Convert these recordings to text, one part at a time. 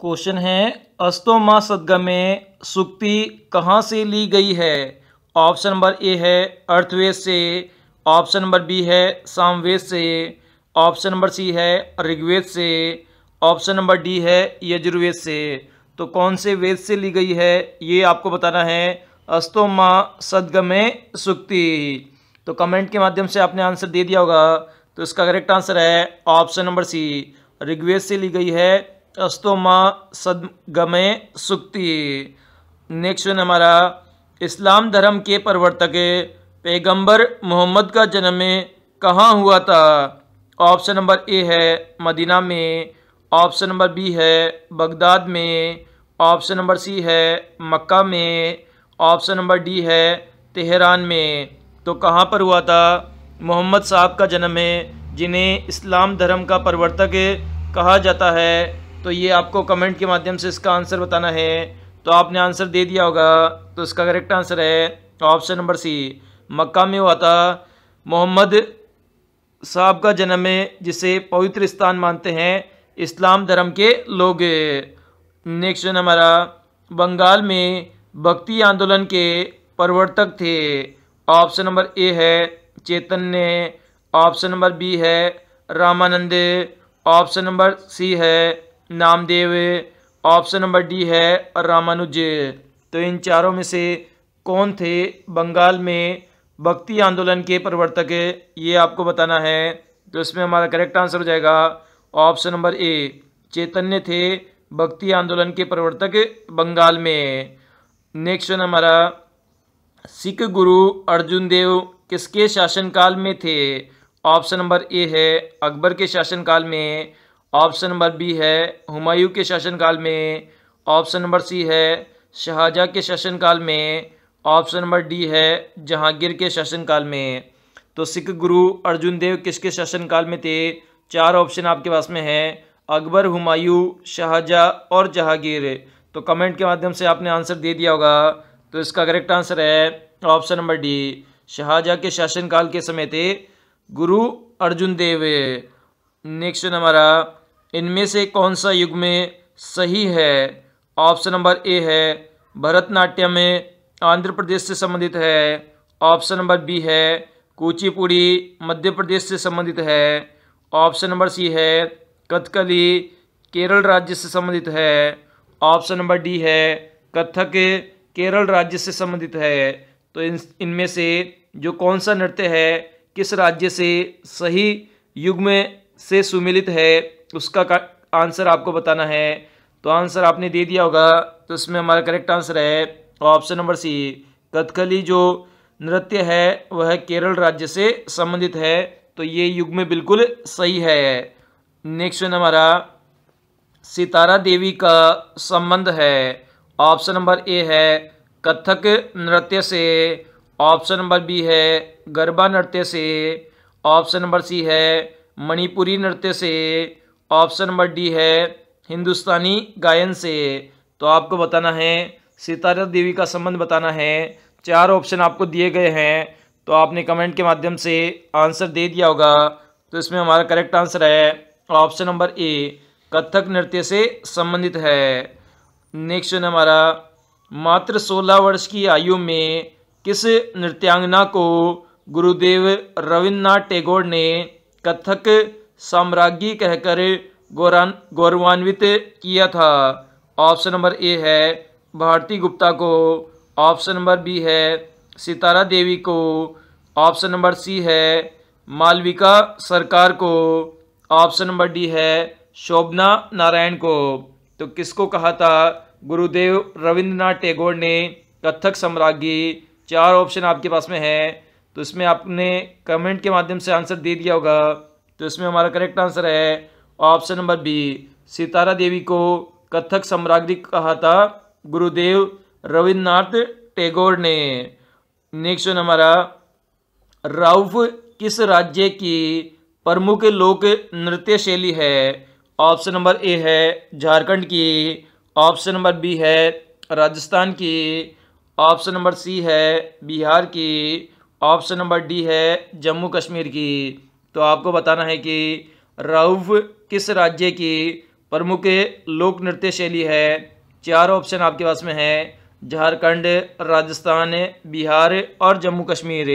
question है अस्तोमा सदगमे सुक्ति कहाँ से ली गई है ऑप्शन नंबर ए है अर्थवेद से ऑप्शन नंबर बी है सामवेद से ऑप्शन नंबर सी है ऋग्वेद से ऑप्शन नंबर डी है यजुर्वेद से तो कौन से वेद से ली गई है ये आपको बताना है अस्तोमा सदगमे सुक्ति तो कमेंट के माध्यम से आपने आंसर दे दिया होगा तो इसका करेक्ट आंसर है ऑप्शन नंबर सी ऋग्वेद से ली गई है अस्तो माँ सदगमे सुक्ति नेक्स्ट क्वेश्चन हमारा इस्लाम धर्म के प्रवर्तक पैगंबर मोहम्मद का जन्म कहाँ हुआ था ऑप्शन नंबर ए है मदीना में ऑप्शन नंबर बी है बगदाद में ऑप्शन नंबर सी है मक्का में ऑप्शन नंबर डी है तेहरान में तो कहाँ पर हुआ था मोहम्मद साहब का जन्म है जिन्हें इस्लाम धर्म का प्रवर्तक कहा जाता है तो ये आपको कमेंट के माध्यम से इसका आंसर बताना है तो आपने आंसर दे दिया होगा तो इसका करेक्ट आंसर है ऑप्शन नंबर सी मक्का में हुआ था मोहम्मद साहब का जन्म है जिसे पवित्र स्थान मानते हैं इस्लाम धर्म के लोग नेक्स्ट हमारा बंगाल में भक्ति आंदोलन के प्रवर्तक थे ऑप्शन नंबर ए है चैतन्य ऑप्शन नंबर बी है रामानंद ऑप्शन नंबर सी है नामदेव ऑप्शन नंबर डी है रामानुज तो इन चारों में से कौन थे बंगाल में भक्ति आंदोलन के प्रवर्तक ये आपको बताना है तो इसमें हमारा करेक्ट आंसर हो जाएगा ऑप्शन नंबर ए चैतन्य थे भक्ति आंदोलन के प्रवर्तक बंगाल में नेक्स्ट हमारा सिख गुरु अर्जुन देव किसके शासनकाल में थे ऑप्शन नंबर ए है अकबर के शासनकाल में ऑप्शन नंबर बी है हुमायूं के शासनकाल में ऑप्शन नंबर सी है शाहजहाँ के शासनकाल में ऑप्शन नंबर डी है जहांगीर के शासनकाल में तो सिख गुरु अर्जुन देव किसके शासनकाल में थे चार ऑप्शन आपके पास में है अकबर हुमायूं शाहजहाँ और जहांगीर तो कमेंट के माध्यम से आपने आंसर दे दिया होगा तो इसका करेक्ट आंसर है ऑप्शन नंबर डी शाहजहाँ के शासनकाल के समय थे गुरु अर्जुन देव नेक्स्ट हमारा इनमें से कौन सा युग में सही है ऑप्शन नंबर ए है भरतनाट्यम में आंध्र प्रदेश से संबंधित है ऑप्शन नंबर बी है कुचिपुड़ी मध्य प्रदेश से संबंधित है ऑप्शन नंबर सी है कथकली केरल राज्य से संबंधित है ऑप्शन नंबर डी है कथक केरल राज्य से संबंधित है तो इन इनमें से जो कौन सा नृत्य है किस राज्य से सही युग में से सुमिलित है उसका का आंसर आपको बताना है तो आंसर आपने दे दिया होगा तो इसमें हमारा करेक्ट आंसर है ऑप्शन नंबर सी कथकली जो नृत्य है वह केरल राज्य से संबंधित है तो ये युग में बिल्कुल सही है नेक्स्ट क्वेश्चन हमारा सितारा देवी का संबंध है ऑप्शन नंबर ए है कथक नृत्य से ऑप्शन नंबर बी है गरबा नृत्य से ऑप्शन नंबर सी है मणिपुरी नृत्य से ऑप्शन नंबर डी है हिंदुस्तानी गायन से तो आपको बताना है सितारा देवी का संबंध बताना है चार ऑप्शन आपको दिए गए हैं तो आपने कमेंट के माध्यम से आंसर दे दिया होगा तो इसमें हमारा करेक्ट आंसर है ऑप्शन नंबर ए कथक नृत्य से संबंधित है नेक्स्ट क्वेश्चन हमारा मात्र 16 वर्ष की आयु में किस नृत्यांगना को गुरुदेव रविन्द्रनाथ टैगोर ने कथक साम्राज्ञी कहकर गौरवान्वित किया था ऑप्शन नंबर ए है भारती गुप्ता को ऑप्शन नंबर बी है सितारा देवी को ऑप्शन नंबर सी है मालविका सरकार को ऑप्शन नंबर डी है शोभना नारायण को तो किसको कहा था गुरुदेव रविंद्रनाथ टैगोर ने कथक सम्राज्ञी चार ऑप्शन आपके पास में है तो इसमें आपने कमेंट के माध्यम से आंसर दे दिया होगा तो इसमें हमारा करेक्ट आंसर है option number B Sitara Devi को कथक सम्राज्ञी कहा था गुरुदेव रविन्द्रनाथ टैगोर ने नेक्स्ट हमारा राउफ किस राज्य की प्रमुख लोक नृत्य शैली है ऑप्शन नंबर ए है झारखंड की ऑप्शन नंबर बी है राजस्थान की ऑप्शन नंबर सी है बिहार की ऑप्शन नंबर डी है जम्मू कश्मीर की तो आपको बताना है कि रऊफ किस राज्य की प्रमुख लोक नृत्य शैली है चार ऑप्शन आपके पास में है झारखंड राजस्थान बिहार और जम्मू कश्मीर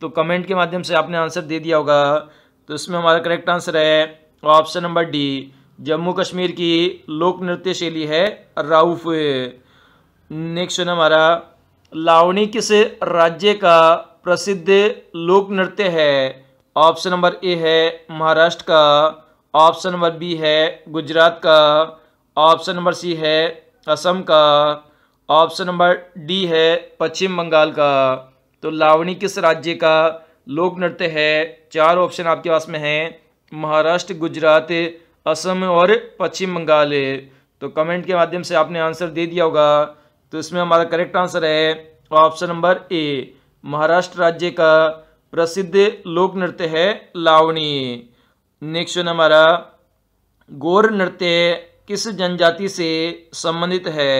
तो कमेंट के माध्यम से आपने आंसर दे दिया होगा तो इसमें हमारा करेक्ट आंसर है option number D Jammu Kashmir की लोक नृत्य शैली है राउफ नेक्स्ट क्वेश्चन हमारा लावणी किस राज्य का प्रसिद्ध लोक नृत्य है ऑप्शन नंबर ए है महाराष्ट्र का ऑप्शन नंबर बी है गुजरात का ऑप्शन नंबर सी है असम का ऑप्शन नंबर डी है पश्चिम बंगाल का तो लावणी किस राज्य का लोक नृत्य है चार ऑप्शन आपके पास में हैं महाराष्ट्र गुजरात असम और पश्चिम बंगाल तो कमेंट के माध्यम से आपने आंसर दे दिया होगा तो इसमें हमारा करेक्ट आंसर है ऑप्शन नंबर ए महाराष्ट्र राज्य का प्रसिद्ध लोक नृत्य है लावणी नेक्स्ट हमारा गोर नृत्य किस जनजाति से संबंधित है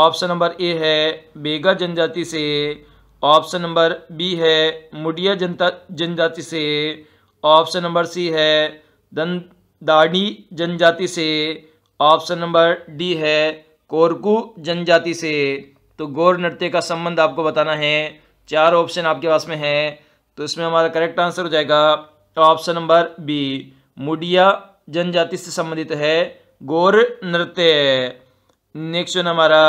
ऑप्शन नंबर ए है बेगा जनजाति से ऑप्शन नंबर बी है मुडिया जनता जनजाति से ऑप्शन नंबर सी है दंदाड़ी जनजाति से ऑप्शन नंबर डी है कोरकू जनजाति से तो गौर नृत्य का संबंध आपको बताना है चार ऑप्शन आपके पास में है तो इसमें हमारा करेक्ट आंसर हो जाएगा ऑप्शन नंबर बी मुडिया जनजाति से संबंधित है गोर नृत्य नेक्स्ट क्वेश्चन हमारा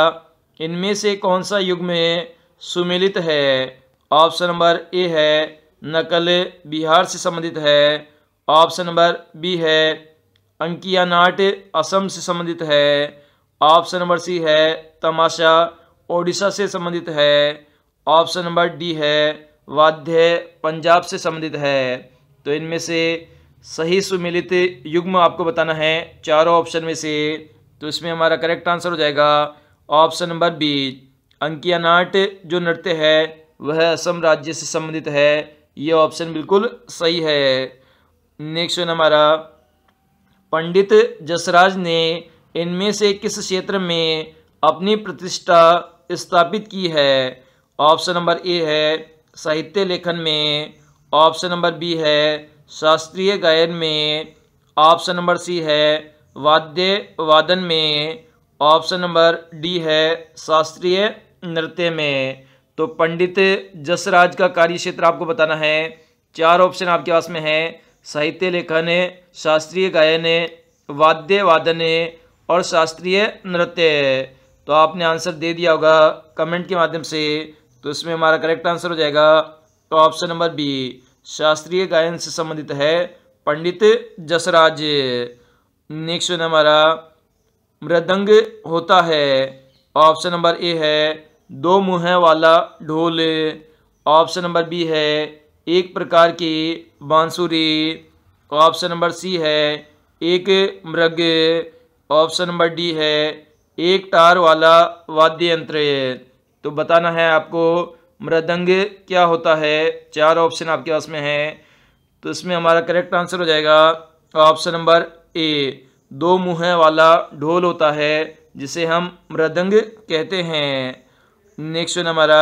इनमें से कौन सा युग में सुमिलित है ऑप्शन नंबर ए है नकल बिहार से संबंधित है ऑप्शन नंबर बी है अंकिया नाट असम से संबंधित है ऑप्शन नंबर सी है तमाशा ओडिशा से संबंधित है ऑप्शन नंबर डी है वाद्य पंजाब से संबंधित है तो इनमें से सही सुमिलित युग्म आपको बताना है चारों ऑप्शन में से तो इसमें हमारा करेक्ट आंसर हो जाएगा option number B Ankiya Naat जो नृत्य है वह असम राज्य से संबंधित है ये ऑप्शन बिल्कुल सही है नेक्स्ट क्वेश्चन हमारा पंडित जसराज ने इनमें से किस क्षेत्र में अपनी प्रतिष्ठा स्थापित की है ऑप्शन नंबर ए है साहित्य लेखन में ऑप्शन नंबर बी है शास्त्रीय गायन में ऑप्शन नंबर सी है वाद्य वादन में ऑप्शन नंबर डी है शास्त्रीय नृत्य में तो पंडित जसराज का कार्य क्षेत्र आपको बताना है चार ऑप्शन आपके पास में है साहित्य लेखन शास्त्रीय गायन वाद्य वादन और शास्त्रीय नृत्य तो आपने आंसर दे दिया होगा कमेंट के माध्यम से तो इसमें हमारा करेक्ट आंसर हो जाएगा तो ऑप्शन नंबर बी शास्त्रीय गायन से संबंधित है पंडित जसराज नेक्स्ट क्वेश्चन हमारा मृदंग होता है ऑप्शन नंबर ए है दो मुँह वाला ढोल ऑप्शन नंबर बी है एक प्रकार की बांसुरी ऑप्शन नंबर सी है एक मृग ऑप्शन नंबर डी है एक तार वाला वाद्य यंत्र तो बताना है आपको मृदंग क्या होता है चार ऑप्शन आपके पास में है तो इसमें हमारा करेक्ट आंसर हो जाएगा ऑप्शन नंबर ए दो मुँह वाला ढोल होता है जिसे हम मृदंग कहते हैं नेक्स्ट हमारा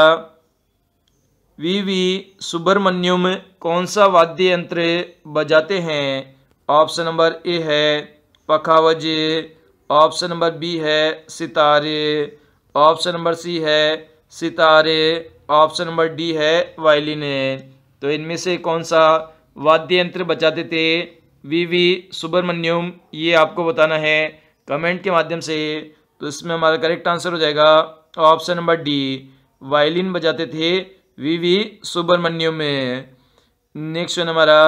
वी वी सुब्रमण्यम कौन सा वाद्य यंत्र बजाते हैं ऑप्शन नंबर ए है पखावज ऑप्शन नंबर बी है सितारे ऑप्शन नंबर सी है सितारे ऑप्शन नंबर डी है वायलिन तो इनमें से कौन सा वाद्य यंत्र बचाते थे वी वी सुब्रमण्यम ये आपको बताना है कमेंट के माध्यम से तो इसमें हमारा करेक्ट आंसर हो जाएगा ऑप्शन नंबर डी वायलिन बजाते थे वी वी सुब्रमण्यम में नेक्स्ट क्वेश्चन हमारा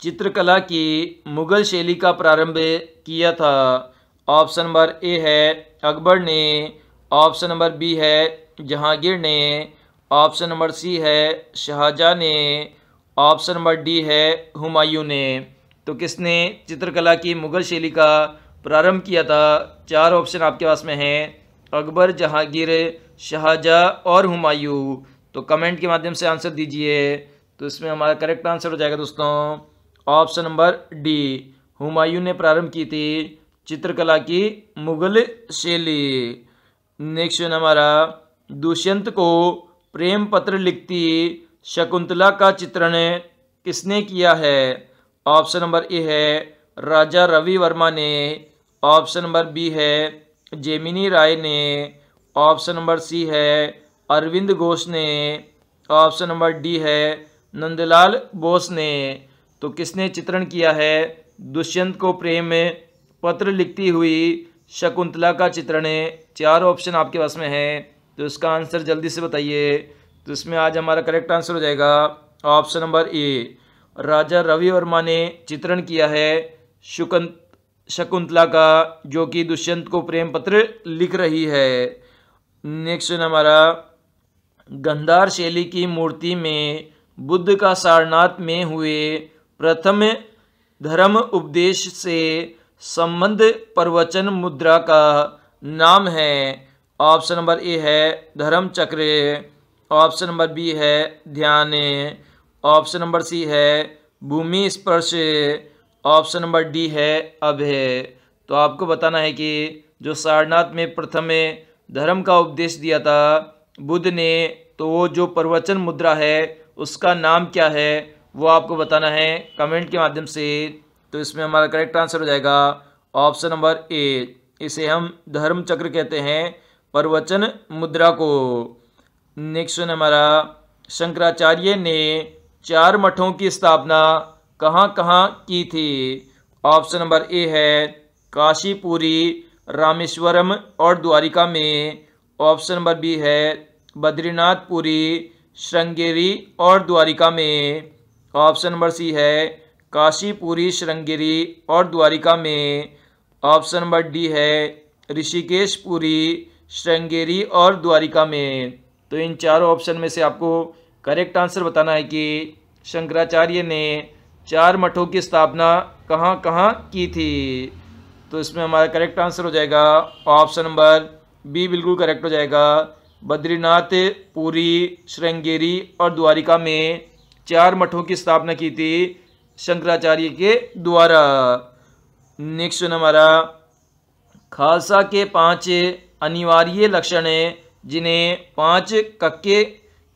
चित्रकला की मुगल शैली का प्रारंभ किया था ऑप्शन नंबर ए है अकबर ने ऑप्शन नंबर बी है जहांगीर ने ऑप्शन नंबर सी है शाहजहाँ ने ऑप्शन नंबर डी है हुमायूं ने तो किसने चित्रकला की मुग़ल शैली का प्रारंभ किया था चार ऑप्शन आपके पास में हैं अकबर जहांगीर शाहजहाँ और हुमायूं तो कमेंट के माध्यम से आंसर दीजिए तो इसमें हमारा करेक्ट आंसर हो जाएगा दोस्तों ऑप्शन नंबर डी हुमायूं ने प्रारंभ की थी चित्रकला की मुग़ल शैली नेक्स्ट हमारा दुष्यंत को प्रेम पत्र लिखती शकुंतला का चित्रण किसने किया है ऑप्शन नंबर ए है राजा रवि वर्मा ने ऑप्शन नंबर बी है जेमिनी राय ने ऑप्शन नंबर सी है अरविंद घोष ने ऑप्शन नंबर डी है नंदलाल बोस ने तो किसने चित्रण किया है दुष्यंत को प्रेम पत्र लिखती हुई शकुंतला का चित्रण है चार ऑप्शन आपके पास में है तो इसका आंसर जल्दी से बताइए तो इसमें आज हमारा करेक्ट आंसर हो जाएगा option number A Raja Ravi Varma ने चित्रण किया है शुकंत शकुंतला का जो कि दुष्यंत को प्रेम पत्र लिख रही है नेक्स्ट हमारा गंधार शैली की मूर्ति में बुद्ध का सारनाथ में हुए प्रथम धर्म उपदेश से संबंध प्रवचन मुद्रा का नाम है ऑप्शन नंबर ए है धर्म चक्र ऑप्शन नंबर बी है ध्यान ऑप्शन नंबर सी है भूमि स्पर्श ऑप्शन नंबर डी है अभय तो आपको बताना है कि जो सारनाथ में प्रथम धर्म का उपदेश दिया था बुद्ध ने तो वो जो प्रवचन मुद्रा है उसका नाम क्या है वो आपको बताना है कमेंट के माध्यम से तो इसमें हमारा करेक्ट आंसर हो जाएगा ऑप्शन नंबर ए इसे हम धर्म चक्र कहते हैं प्रवचन मुद्रा को नेक्स्ट हमारा शंकराचार्य ने चार मठों की स्थापना कहाँ कहाँ की थी ऑप्शन नंबर ए है काशीपुरी रामेश्वरम और द्वारिका में ऑप्शन नंबर बी है बद्रीनाथपुरी श्रृंगेरी और द्वारिका में ऑप्शन नंबर सी है काशीपुरी श्रृंगिरी और द्वारिका में ऑप्शन नंबर डी है ऋषिकेशपुरी श्रृंगेरी और द्वारिका में तो इन चारों ऑप्शन में से आपको करेक्ट आंसर बताना है कि शंकराचार्य ने चार मठों की स्थापना कहाँ कहाँ की थी तो इसमें हमारा करेक्ट आंसर हो जाएगा ऑप्शन नंबर बी बिल्कुल करेक्ट हो जाएगा बद्रीनाथ पुरी श्रृंगेरी और द्वारिका में चार मठों की स्थापना की थी शंकराचार्य के द्वारा नेक्स्ट हमारा खालसा के पांच अनिवार्य लक्षण जिन्हें पांच कक्के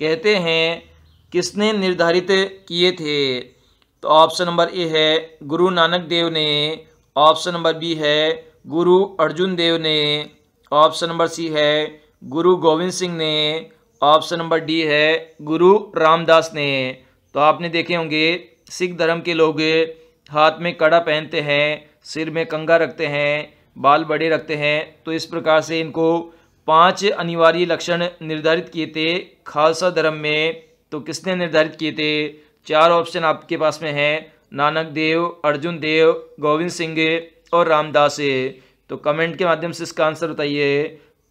कहते हैं किसने निर्धारित किए थे तो ऑप्शन नंबर ए है गुरु नानक देव ने ऑप्शन नंबर बी है गुरु अर्जुन देव ने ऑप्शन नंबर सी है गुरु गोविंद सिंह ने ऑप्शन नंबर डी है गुरु रामदास ने तो आपने देखे होंगे सिख धर्म के लोग हाथ में कड़ा पहनते हैं सिर में कंगा रखते हैं बाल बड़े रखते हैं तो इस प्रकार से इनको पांच अनिवार्य लक्षण निर्धारित किए थे खालसा धर्म में तो किसने निर्धारित किए थे चार ऑप्शन आपके पास में हैं नानक देव अर्जुन देव गोविंद सिंह और रामदास तो कमेंट के माध्यम से इसका आंसर बताइए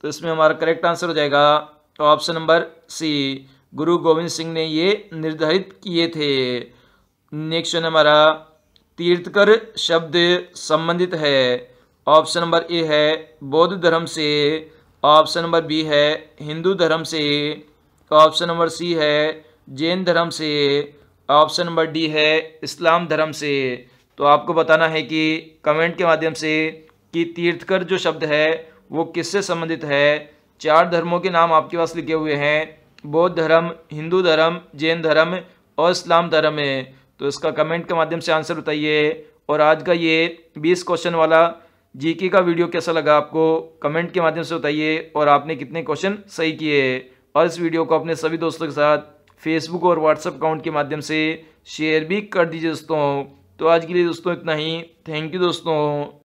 तो इसमें हमारा करेक्ट आंसर हो जाएगा ऑप्शन नंबर सी गुरु गोविंद सिंह ने ये निर्धारित किए थे नेक्स्ट हमारा तीर्थकर शब्द संबंधित है ऑप्शन नंबर ए है बौद्ध धर्म से ऑप्शन नंबर बी है हिंदू धर्म से ऑप्शन नंबर सी है जैन धर्म से ऑप्शन नंबर डी है इस्लाम धर्म से तो आपको बताना है कि कमेंट के माध्यम से कि तीर्थकर जो शब्द है वो किससे संबंधित है चार धर्मों के नाम आपके पास लिखे हुए हैं बौद्ध धर्म हिंदू धर्म जैन धर्म और इस्लाम धर्म है तो इसका कमेंट के माध्यम से आंसर बताइए और आज का ये बीस क्वेश्चन वाला जीके का वीडियो कैसा लगा आपको कमेंट के माध्यम से बताइए और आपने कितने क्वेश्चन सही किए और इस वीडियो को अपने सभी दोस्तों के साथ फेसबुक और व्हाट्सएप अकाउंट के माध्यम से शेयर भी कर दीजिए दोस्तों तो आज के लिए दोस्तों इतना ही थैंक यू दोस्तों